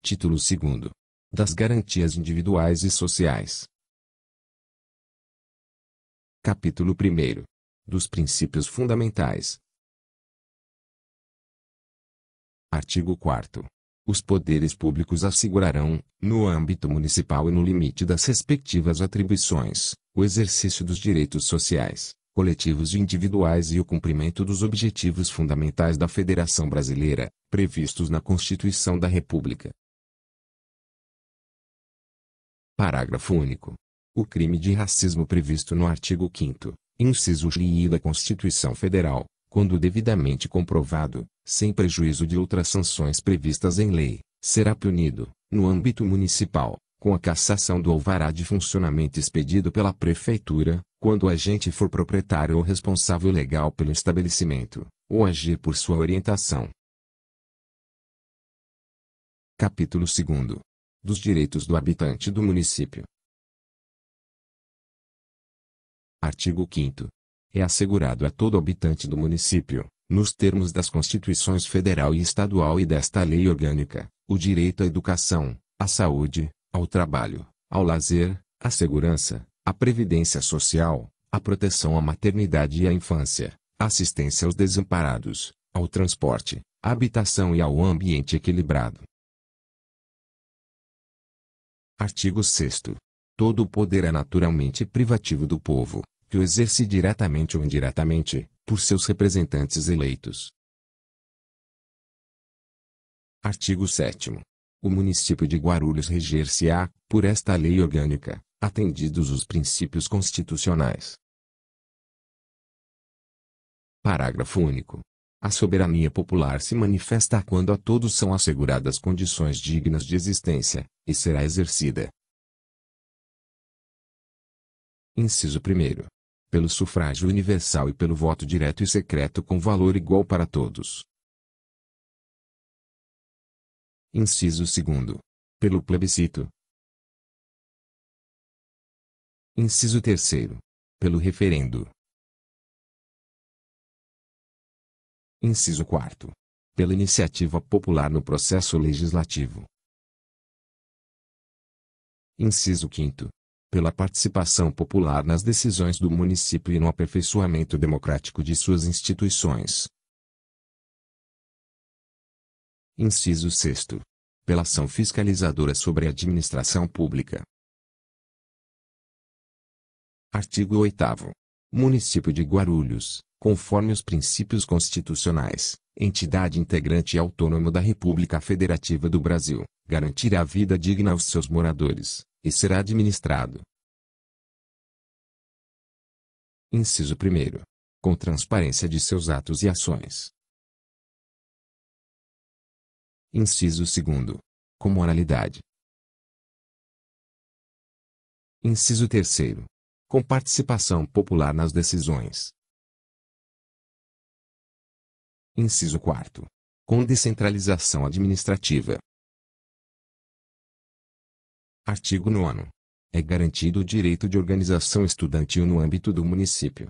Título 2 Das garantias individuais e sociais. Capítulo 1 Dos princípios fundamentais. Artigo 4 Os poderes públicos assegurarão, no âmbito municipal e no limite das respectivas atribuições, o exercício dos direitos sociais, coletivos e individuais e o cumprimento dos objetivos fundamentais da Federação Brasileira, previstos na Constituição da República, Parágrafo único. O crime de racismo previsto no artigo 5 inciso li da Constituição Federal, quando devidamente comprovado, sem prejuízo de outras sanções previstas em lei, será punido, no âmbito municipal, com a cassação do alvará de funcionamento expedido pela Prefeitura, quando o agente for proprietário ou responsável legal pelo estabelecimento, ou agir por sua orientação. Capítulo 2 dos direitos do habitante do município. Artigo 5 É assegurado a todo habitante do município, nos termos das Constituições Federal e Estadual e desta Lei Orgânica, o direito à educação, à saúde, ao trabalho, ao lazer, à segurança, à previdência social, à proteção à maternidade e à infância, à assistência aos desamparados, ao transporte, à habitação e ao ambiente equilibrado. Artigo 6 Todo o poder é naturalmente privativo do povo, que o exerce diretamente ou indiretamente, por seus representantes eleitos. Artigo 7 O município de Guarulhos reger-se-á, por esta lei orgânica, atendidos os princípios constitucionais. Parágrafo único. A soberania popular se manifesta quando a todos são asseguradas condições dignas de existência, e será exercida. Inciso 1. Pelo sufrágio universal e pelo voto direto e secreto com valor igual para todos. Inciso 2. Pelo plebiscito. Inciso 3. Pelo referendo. Inciso 4. Pela iniciativa popular no processo legislativo. Inciso 5. Pela participação popular nas decisões do município e no aperfeiçoamento democrático de suas instituições. Inciso 6. Pela ação fiscalizadora sobre a administração pública. Artigo 8 município de Guarulhos, conforme os princípios constitucionais, entidade integrante e autônoma da República Federativa do Brasil, garantirá a vida digna aos seus moradores, e será administrado. Inciso 1. Com transparência de seus atos e ações. Inciso 2. Com moralidade. Inciso 3 com participação popular nas decisões. Inciso 4. Com descentralização administrativa. Artigo 9. É garantido o direito de organização estudantil no âmbito do município,